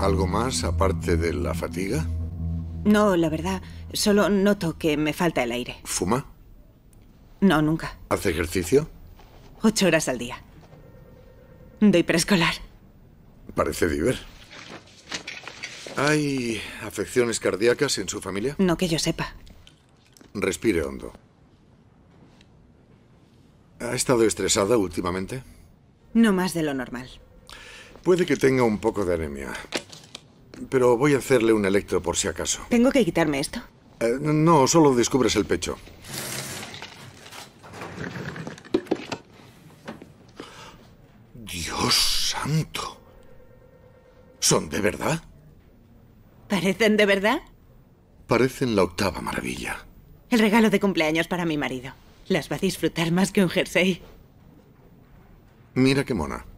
¿Algo más aparte de la fatiga? No, la verdad. Solo noto que me falta el aire. ¿Fuma? No, nunca. ¿Hace ejercicio? Ocho horas al día. Doy preescolar. Parece diver. ¿Hay afecciones cardíacas en su familia? No que yo sepa. Respire hondo. ¿Ha estado estresada últimamente? No más de lo normal. Puede que tenga un poco de anemia pero voy a hacerle un electro por si acaso. ¿Tengo que quitarme esto? Eh, no, solo descubres el pecho. Dios santo. ¿Son de verdad? ¿Parecen de verdad? Parecen la octava maravilla. El regalo de cumpleaños para mi marido. Las va a disfrutar más que un jersey. Mira qué mona.